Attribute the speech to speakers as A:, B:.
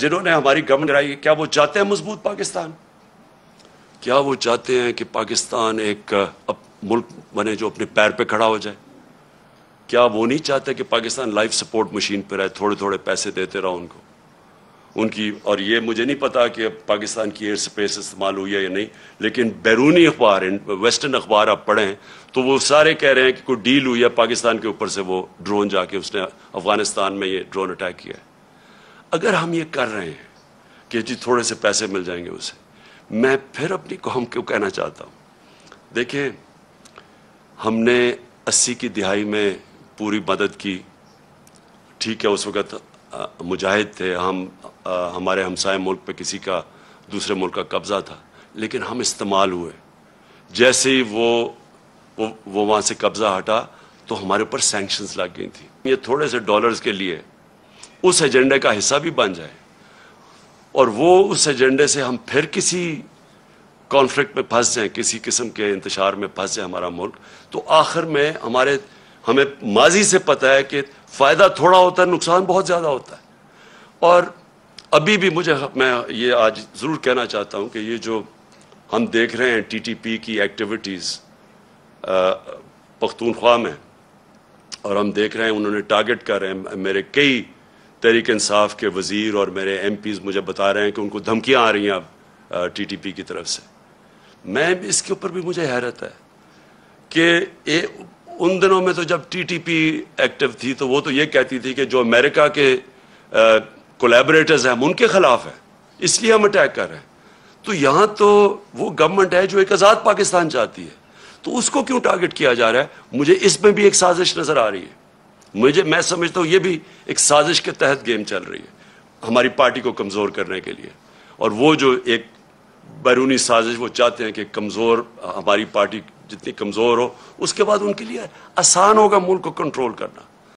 A: जिन्होंने हमारी गवर्नमेंट गिराई क्या वो चाहते हैं मजबूत पाकिस्तान क्या वो चाहते हैं कि पाकिस्तान एक अप, मुल्क बने जो अपने पैर पे खड़ा हो जाए क्या वो नहीं चाहते कि पाकिस्तान लाइफ सपोर्ट मशीन पर रहे थोड़े थोड़े पैसे देते रहो उनको उनकी और ये मुझे नहीं पता कि पाकिस्तान की एयर स्पेस इस्तेमाल हुई है या नहीं लेकिन बैरूनी अखबार वेस्टर्न अखबार आप पढ़ें तो वो सारे कह रहे हैं कि कोई डील हुई है पाकिस्तान के ऊपर से वो ड्रोन जाके उसने अफगानिस्तान में ये ड्रोन अटैक किया है अगर हम ये कर रहे हैं कि जी थोड़े से पैसे मिल जाएंगे उसे मैं फिर अपनी कौम क्यों कहना चाहता हूँ देखें हमने अस्सी की दिहाई में पूरी मदद की ठीक है उस वक़्त मुजाहिद थे हम आ, हमारे हमसाय मुल्क पे किसी का दूसरे मुल्क का कब्ज़ा था लेकिन हम इस्तेमाल हुए जैसे ही वो वो वो वहाँ से कब्ज़ा हटा तो हमारे ऊपर सेंक्शंस लग गई थी ये थोड़े से डॉलर्स के लिए उस एजेंडे का हिस्सा भी बन जाए और वो उस एजेंडे से हम फिर किसी कॉन्फ्लिक्ट में फंस जाएं किसी किस्म के इंतजार में फंस जाए हमारा मुल्क तो आखिर में हमारे हमें माजी से पता है कि फ़ायदा थोड़ा होता है नुकसान बहुत ज़्यादा होता है और अभी भी मुझे मैं ये आज ज़रूर कहना चाहता हूँ कि ये जो हम देख रहे हैं टीटीपी की एक्टिविटीज़ पख्तूनख्वा में और हम देख रहे हैं उन्होंने टारगेट कर रहे हैं मेरे कई तहरीक इंसाफ के वज़ीर और मेरे एम पीज़ मुझे बता रहे हैं कि उनको धमकियां आ रही हैं अब टी टी पी की तरफ से मैं इसके ऊपर भी मुझे हैरत है कि उन दिनों में तो जब टी टी पी एक्टिव थी तो वो तो ये कहती थी कि जो अमेरिका के कोलेबरेटर्स हैं हम उनके ख़िलाफ़ हैं इसलिए हम अटैक कर रहे हैं तो यहाँ तो वो गवर्नमेंट है जो एक आज़ाद पाकिस्तान चाहती है तो उसको क्यों टारगेट किया जा रहा है मुझे इसमें भी एक साजिश नज़र आ रही है मुझे मैं समझता हूं ये भी एक साजिश के तहत गेम चल रही है हमारी पार्टी को कमज़ोर करने के लिए और वो जो एक बैरूनी साजिश वो चाहते हैं कि कमज़ोर हमारी पार्टी जितनी कमज़ोर हो उसके बाद उनके लिए आसान होगा मुल्क को कंट्रोल करना